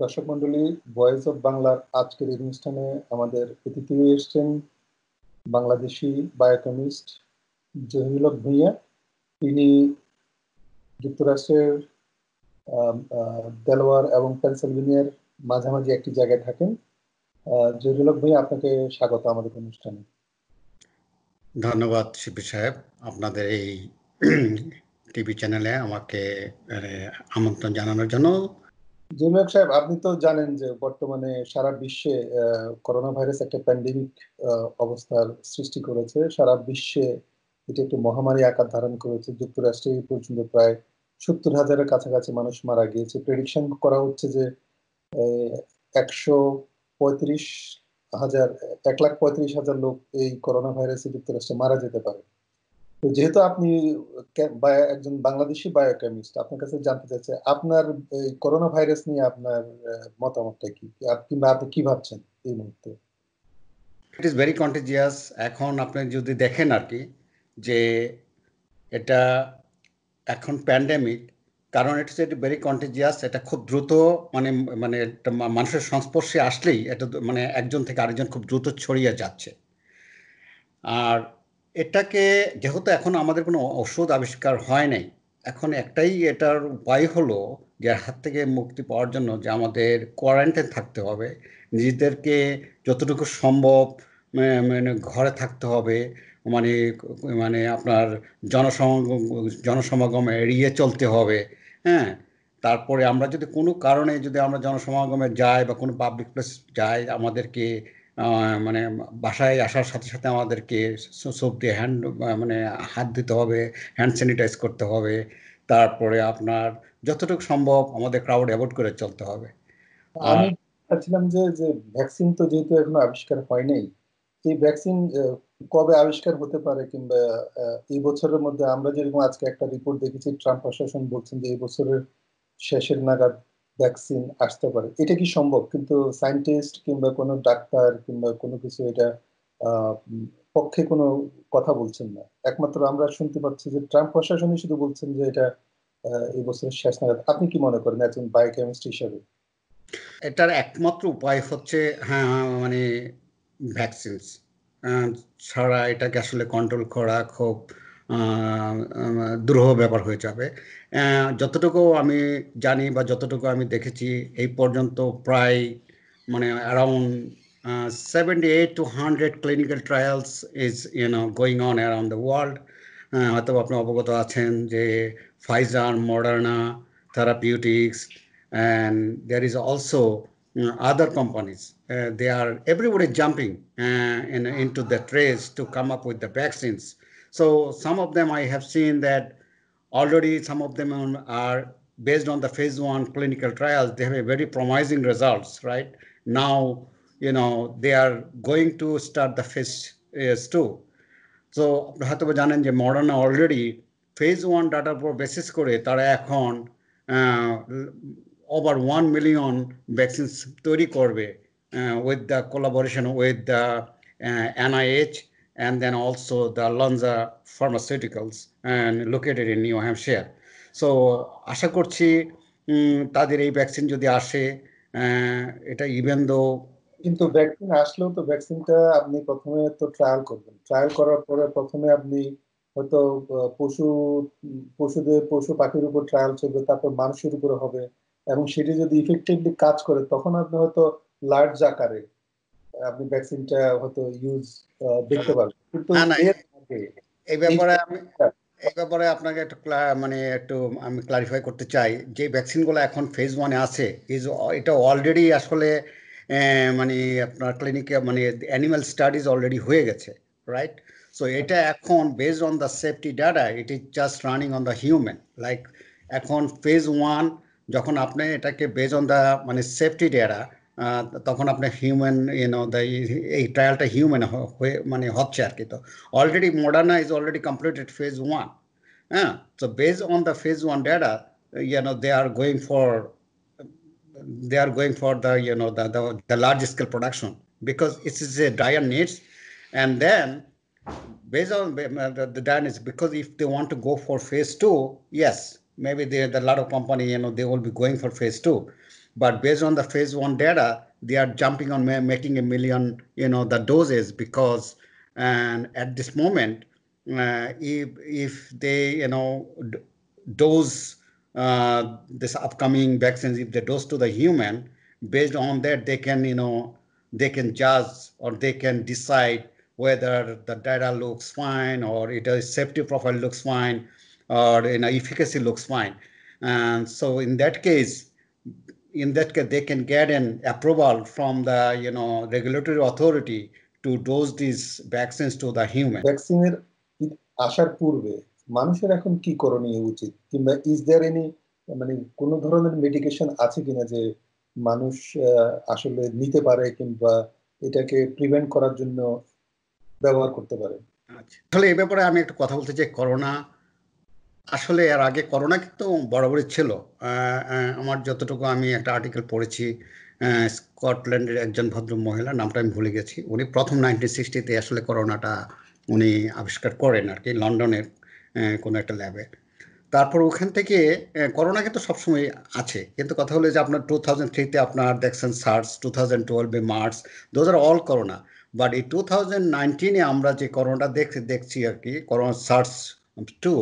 দর্শক মন্ডলী voice of বাংলার আজকের এই অনুষ্ঠানে আমাদের অতিথি এসছেন বাংলাদেশি বায়োকেমিস্ট জহিরুল ভূঁইয়া তিনি যুক্তরাষ্ট্রের দেলোয়ার এবং পেনসিলভেনিয়ার মাঝামাঝি একটি জায়গায় থাকেন জহিরুল ভূঁইয়া আপনাকে স্বাগত আমাদের অনুষ্ঠানে ধন্যবাদ শিপি সাহেব আপনাদের এই টিভি চ্যানেলে আমাকে আমন্ত্রণ জানানোর জন্য সাহেব আপনি তো জানেন যে বর্তমানে সারা বিশ্বে করোনা ভাইরাস একটা প্যান্ডেমিক অবস্থার সৃষ্টি করেছে সারা বিশ্বে এটি একটি মহামারী আকার ধারণ করেছে যুক্তরাষ্ট্রে এই পর্যন্ত প্রায় সত্তর হাজারের কাছাকাছি মানুষ মারা গিয়েছে প্রেডিকশন করা হচ্ছে যে একশো পঁয়ত্রিশ হাজার এক লাখ পঁয়ত্রিশ হাজার লোক এই করোনা ভাইরাসে যুক্তরাষ্ট্রে মারা যেতে পারে যেহেতু আপনি একজন বাংলাদেশি বায়োকেমিস্ট আপনার কাছে জানতে চাইছে আপনার এই করোনা ভাইরাস নিয়ে আপনার মতামতটা কি কিংবা আপনি কি ভাবছেন এই মুহূর্তে ইট ইজ ভেরি কন্টেজিয়াস এখন আপনি যদি দেখেন আর কি যে এটা এখন প্যান্ডেমিক কারণ এটা হচ্ছে ভেরি কন্টেজিয়াস এটা খুব দ্রুত মানে মানে একটা মানুষের সংস্পর্শে আসলেই এটা মানে একজন থেকে আরেকজন খুব দ্রুত ছড়িয়ে যাচ্ছে আর এটাকে যেহেতু এখন আমাদের কোনো ওষুধ আবিষ্কার হয় নাই এখন একটাই এটার উপায় হলো যে হাত থেকে মুক্তি পাওয়ার জন্য যে আমাদের কোয়ারেন্টাইন থাকতে হবে নিজেদেরকে যতটুকু সম্ভব মানে ঘরে থাকতে হবে মানে মানে আপনার জনসমাগম জনসমাগম এড়িয়ে চলতে হবে হ্যাঁ তারপরে আমরা যদি কোনো কারণে যদি আমরা জনসমাগমে যাই বা কোনো পাবলিক প্লেস যাই আমাদেরকে মানে বাসায় আসার সাথে সাথে আমাদেরকে সোপ দিয়ে হ্যান্ড মানে হাত দিতে হবে হ্যান্ড স্যানিটাইজ করতে হবে তারপরে আপনার যতটুকু সম্ভব আমাদের ক্রাউড অ্যাভয়েড করে চলতে হবে আমি যে যে ভ্যাকসিন তো যেহেতু এখনো আবিষ্কার হয় নাই এই ভ্যাকসিন কবে আবিষ্কার হতে পারে কিংবা এই বছরের মধ্যে আমরা যেরকম আজকে একটা রিপোর্ট দেখেছি ট্রাম্প প্রশাসন বলছেন যে এই বছরের শেষের নাগাদ ভ্যাকসিন আসতে পারে এটা কি সম্ভব কিন্তু সায়েন্টিস্ট কিংবা কোনো ডাক্তার কিংবা কোনো কিছু এটা পক্ষে কোনো কথা বলছেন না একমাত্র আমরা শুনতে পাচ্ছি যে ট্রাম্প প্রশাসনই শুধু বলছেন যে এটা এই বছরের শেষ নাগাদ আপনি কি মনে করেন একজন বায়োকেমিস্ট হিসাবে এটার একমাত্র উপায় হচ্ছে হ্যাঁ মানে ভ্যাকসিন ছাড়া এটাকে আসলে কন্ট্রোল করা খুব দুরূহ ব্যাপার হয়ে যাবে যতটুকু আমি জানি বা যতটুকু আমি দেখেছি এই পর্যন্ত প্রায় মানে around seventy eight to hundred clinical trials is you know going on around the world হয়তো আপনি অবগত আছেন যে Pfizer Moderna therapeutics and there is also other companies they are everybody jumping in to the trace to come up with the vaccines So some of them I have seen that already some of them are based on the phase one clinical trials, they have a very promising results, right? Now, you know, they are going to start the phase is uh, two. So আপনারা হয়তো জানেন যে Moderna already phase one ডাটার উপর basis করে তারা এখন over over one million vaccines তৈরি করবে with the collaboration with the NIH. and then also the Lonza Pharmaceuticals and located in New Hampshire. So আশা করছি তাদের এই ভ্যাকসিন যদি আসে এটা ইভেন দো কিন্তু ভ্যাকসিন আসলেও তো ভ্যাকসিনটা আপনি প্রথমে তো ট্রায়াল করবেন ট্রায়াল করার পরে প্রথমে আপনি হয়তো পশু পশুদের পশু পাখির উপর ট্রায়াল চলবে তারপর মানুষের উপরে হবে এবং সেটি যদি ইফেক্টিভলি কাজ করে তখন আপনি হয়তো লার্জ আকারে আপনি ভ্যাকসিনটা হয়তো ইউজ দেখতে পারবেন কিন্তু এই ব্যাপারে আমি এই ব্যাপারে আপনাকে একটু মানে একটু আমি ক্লারিফাই করতে চাই যে ভ্যাকসিনগুলো এখন ফেজ ওয়ানে আছে ইজ এটা অলরেডি আসলে মানে আপনার ক্লিনিকে মানে অ্যানিমাল স্টাডিজ অলরেডি হয়ে গেছে রাইট সো এটা এখন based on the safety data it is just running on the human like এখন ফেজ ওয়ান যখন আপনি এটাকে বেজ অন দ্য মানে সেফটি ডেটা তখন আপনার হিউম্যান ইউনো দ্য এই ট্রায়ালটা হিউম্যান হয়ে মানে হচ্ছে আর কি তো already Moderna is already completed phase one হ্যাঁ তো base on the phase one data you know they are going for they are going for the you know the, the, the large scale production because it is a dire needs and then based on uh, the, the dire needs because if they want to go for phase two yes maybe there a lot of company you know they will be going for phase two but based on the phase one data, they are jumping on making a million, you know, the doses because, and at this moment, uh, if if they, you know, dose uh, this upcoming vaccines, if they dose to the human, based on that they can, you know, they can judge or they can decide whether the data looks fine or it is safety profile looks fine or you know efficacy looks fine and so in that case in that case, they can get an approval from the you know regulatory authority to dose these vaccines to the human. ভ্যাকসিনের আসার পূর্বে মানুষের এখন কি করণীয় উচিত কিংবা is there any মানে কোনো ধরনের মেডিকেশন আছে কিনা যে মানুষ আসলে নিতে পারে কিংবা এটাকে প্রিভেন্ট করার জন্য ব্যবহার করতে পারে আচ্ছা তাহলে এ ব্যাপারে আমি একটা কথা বলতে চাই করোনা আসলে এর আগে করোনা কিন্তু বরাবরই ছিল আমার যতটুকু আমি একটা আর্টিকেল পড়েছি স্কটল্যান্ডের একজন ভদ্র মহিলা নামটা আমি ভুলে গেছি উনি প্রথম নাইনটিন সিক্সটিতে আসলে করোনাটা উনি আবিষ্কার করেন আর কি লন্ডনের কোনো একটা ল্যাবে তারপর ওখান থেকে করোনা কিন্তু সবসময় আছে কিন্তু কথা হলো যে আপনার টু থাউজেন্ড থ্রিতে আপনার দেখছেন সার্স টু থাউজেন্ড টুয়েলভে March those are all corona but এই টু থাউজেন্ড নাইনটিনে আমরা যে করোনাটা দেখছি দেখছি আর কি corona SARS two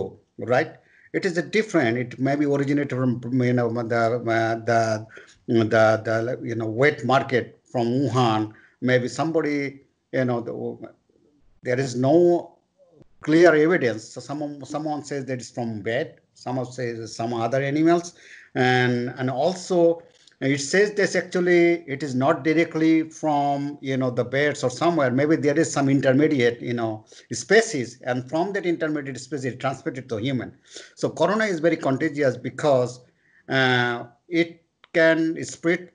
right? It is a different. It may be originated from you know the uh, mm, the the, you know wet market from Wuhan. Maybe somebody you know the, there is no clear evidence. So someone someone says that it's from Some Someone says some other animals, and and also it says this actually it is not directly from you know the birds or somewhere. Maybe there is some intermediate you know species, and from that intermediate species it transmitted to human. So corona is very contagious because uh, it can spread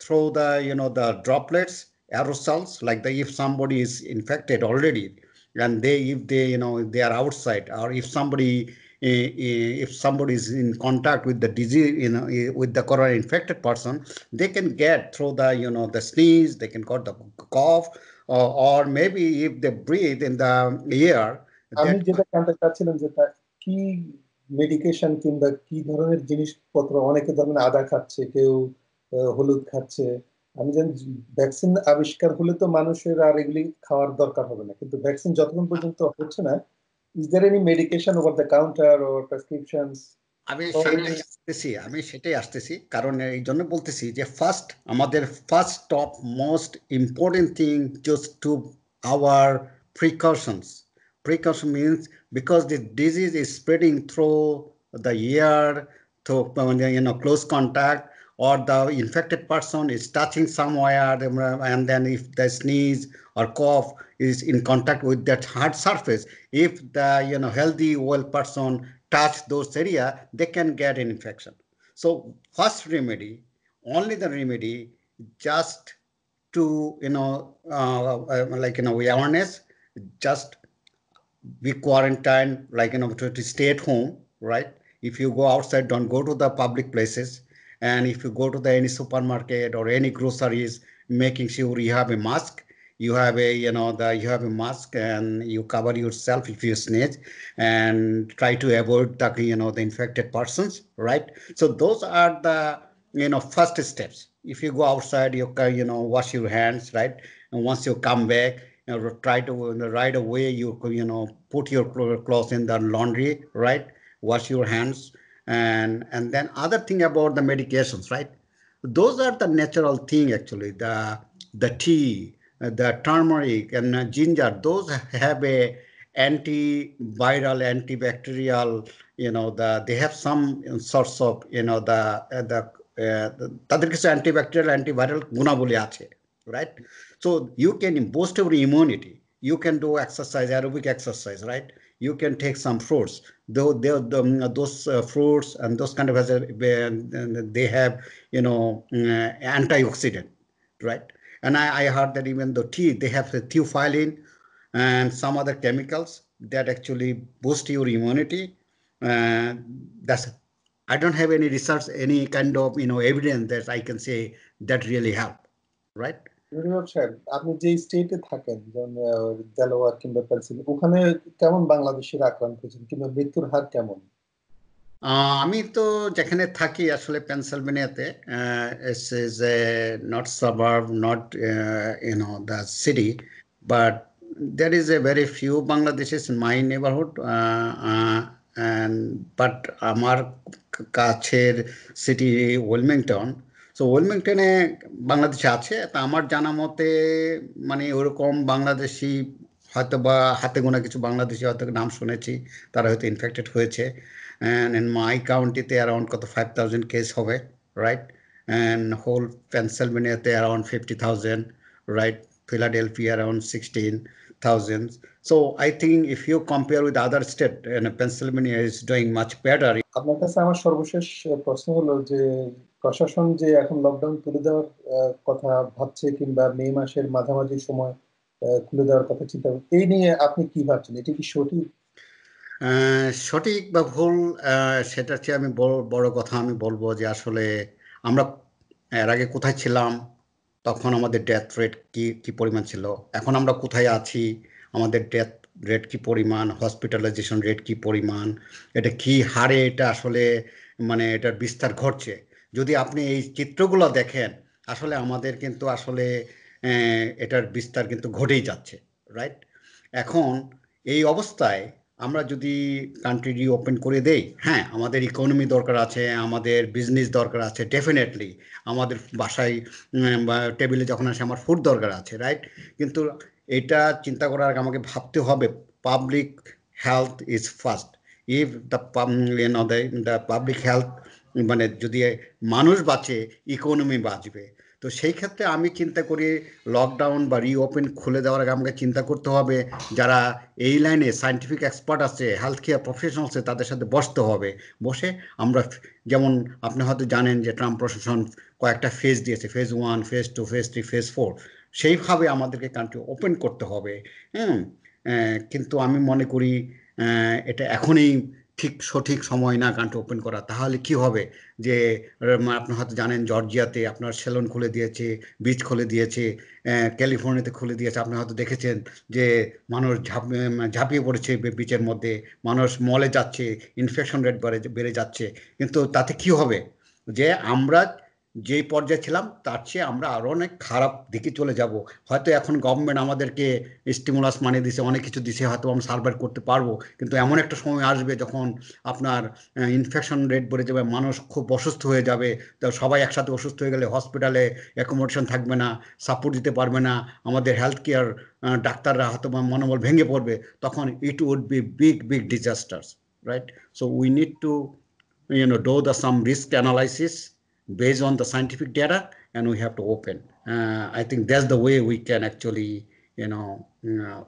through the you know the droplets, aerosols. Like the if somebody is infected already, and they if they you know they are outside or if somebody if somebody is in contact with the disease, you know, with the corona infected person, they can get through the, you know, the sneeze, they can get the cough, or, or maybe if they breathe in the air. আমি যেটা জানতে চাচ্ছিলাম medication কিংবা কি ধরনের জিনিসপত্র অনেকে ধরেন আদা খাচ্ছে কেউ হলুদ খাচ্ছে আমি জানি ভ্যাকসিন আবিষ্কার হলে তো মানুষের আর এগুলি খাওয়ার দরকার হবে না কিন্তু ভ্যাকসিন যতক্ষণ পর্যন্ত হচ্ছে না is there any medication over the counter or prescriptions I I mean, আমি oh, সেটাই আসতেছি আমি সেটাই আসতেছি কারণ এই জন্য বলতেছি the first, আমাদের first top most important thing, just to our precautions. Precautions means because the disease is spreading through the year through you know close contact, or the infected person is touching somewhere, and then if they sneeze or cough, is in contact with that hard surface if the you know healthy well person touch those area they can get an infection so first remedy only the remedy just to you know uh, uh, like you know awareness just be quarantined like you know to, to stay at home right if you go outside don't go to the public places and if you go to the any supermarket or any groceries making sure you have a mask you have a you know the you have a mask and you cover yourself if you sneeze and try to avoid the you know the infected persons right so those are the you know first steps if you go outside you you know wash your hands right and once you come back you know, try to right away you you know put your clothes in the laundry right wash your hands and and then other thing about the medications right those are the natural thing actually the the tea the turmeric and ginger, those have a antiviral, antibacterial, you know, the they have some sorts of, you know, the the uh, তাদের antibacterial, antibacterial right? So you can boost you immunity. You can do exercise, aerobic exercise, right? You can take some fruits. though they, the, um, those uh, fruits and those kind of has uh, they have you know uh, antioxidant right and I, I heard that even the tea, they have the theophylline and some other chemicals that actually boost your immunity. Uh, that's I don't have any research, any kind of you know evidence that I can say that really help, right? আপনি যে স্টেটে থাকেন যেমন Delaware কিংবা pencil ওখানে কেমন বাংলাদেশের আক্রান্ত হয়েছেন কিংবা মৃত্যুর হার কেমন আমি তো যেখানে থাকি আসলে পেনসিলভেনিয়াতে it's is a not suburb not you know the city but there is a very few Bangladesh is my neighbourhood but আমার কাছের সিটি ওয়েলমিংটন সো ওয়েলমিংটনে বাংলাদেশে আছে তা আমার জানা মতে মানে ওরকম বাংলাদেশি হয়তো বা হাতে গোনা কিছু বাংলাদেশি হয়তো নাম শুনেছি তারা হয়তো ইনফেক্টেড হয়েছে অ্যান্ড ইন মাই কাউন্টিতে অ্যারাউন্ড কত ফাইভ থাউজেন্ড কেস হবে রাইট অ্যান্ড হোল পেনসেলভেনিয়াতে around fifty thousand right Philadelphia around sixteen thousand so I think if you compare with other state Pennsylvania is doing much better আপনার কাছে আমার সর্বশেষ প্রশ্ন হলো যে প্রশাসন যে এখন লকডাউন খুলে দেওয়ার কথা ভাবছে কিংবা মে মাসের মাঝামাঝি সময় খুলে দেওয়ার কথা চিন্তা এই নিয়ে আপনি কি ভাবছেন এটা কি সঠিক সঠিক বা ভুল সেটা চেয়ে আমি বড় বড় কথা আমি বলবো যে আসলে আমরা এর আগে কোথায় ছিলাম তখন আমাদের ডেথ রেট কি কি পরিমাণ ছিল এখন আমরা কোথায় আছি আমাদের ডেথ রেট কি পরিমাণ হসপিটালাইজেশন রেট কি পরিমাণ এটা কি হারে এটা আসলে মানে এটার বিস্তার ঘটছে যদি আপনি এই চিত্রগুলো দেখেন আসলে আমাদের কিন্তু আসলে এটার বিস্তার কিন্তু ঘটেই যাচ্ছে রাইট এখন এই অবস্থায় আমরা যদি কান্ট্রি ওপেন করে দেই হ্যাঁ আমাদের ইকোনমি দরকার আছে আমাদের বিজনেস দরকার আছে ডেফিনেটলি আমাদের বাসায় টেবিলে যখন আসে আমার ফুড দরকার আছে রাইট কিন্তু এটা চিন্তা করার আগে আমাকে ভাবতে হবে public health is first if the public health মানে যদি মানুষ বাঁচে ইকোনমি বাঁচবে তো সেই ক্ষেত্রে আমি চিন্তা করি লকডাউন বা রিওপেন খুলে দেওয়ার আগে আমাকে চিন্তা করতে হবে যারা এই লাইনে সায়েন্টিফিক এক্সপার্ট আছে হেলথ কেয়ার প্রফেশনাল আছে তাদের সাথে বসতে হবে বসে আমরা যেমন আপনি হয়তো জানেন যে ট্রাম্প প্রশাসন কয়েকটা ফেজ দিয়েছে phase one phase two phase three phase four সেইভাবে আমাদেরকে কান্ট্রি ওপেন করতে হবে হ্যাঁ কিন্তু আমি মনে করি এটা এখনই ঠিক সঠিক সময় না গানটা ওপেন করা তাহলে কি হবে যে আপনার হয়তো জানেন জর্জিয়াতে আপনার সেলুন খুলে দিয়েছে বিচ খুলে দিয়েছে ক্যালিফোর্নিয়াতে খুলে দিয়েছে আপনি হয়তো দেখেছেন যে মানুষ ঝাঁপ ঝাঁপিয়ে পড়েছে বিচের মধ্যে মানুষ মলে যাচ্ছে ইনফেকশন রেট বেড়ে বেড়ে যাচ্ছে কিন্তু তাতে কি হবে যে আমরা যে পর্যায়ে ছিলাম তার চেয়ে আমরা আরও অনেক খারাপ দিকে চলে যাব হয়তো এখন গভর্নমেন্ট আমাদেরকে স্টিমুলাস মানে দিছে অনেক কিছু দিছে হয়তো আমরা সার্ভাইভ করতে পারবো কিন্তু এমন একটা সময় আসবে যখন আপনার ইনফেকশন রেট বেড়ে যাবে মানুষ খুব অসুস্থ হয়ে যাবে তো সবাই একসাথে অসুস্থ হয়ে গেলে হসপিটালে অ্যাকোমোডেশন থাকবে না সাপোর্ট দিতে পারবে না আমাদের হেলথ কেয়ার ডাক্তাররা হয়তো মনোবল ভেঙে পড়বে তখন it would be big big disasters right so we need to you know do the some risk analysis based on the scientific data and we have to open. Uh, I think that's the way we can actually, you know, you uh, know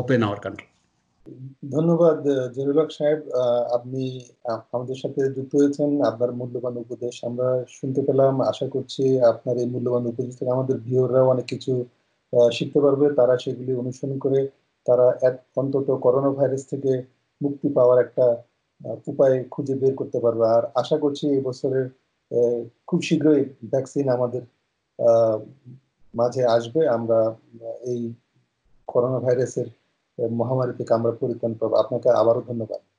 open our country. ধন্যবাদ জরুলক সাহেব আপনি আমাদের সাথে যুক্ত হয়েছেন আপনার মূল্যবান উপদেশ আমরা শুনতে পেলাম আশা করছি আপনার এই মূল্যবান উপদেশ থেকে আমাদের ভিওররাও অনেক কিছু শিখতে পারবে তারা সেগুলি অনুসরণ করে তারা এক অন্তত করোনা ভাইরাস থেকে মুক্তি পাওয়ার একটা উপায় খুঁজে বের করতে পারবে আর আশা করছি এই বছরের খুব শীঘ্রই ভ্যাকসিন আমাদের মাঝে আসবে আমরা এই করোনা ভাইরাসের মহামারী থেকে আমরা পরিত্রাণ পাবো আপনাকে আবারও ধন্যবাদ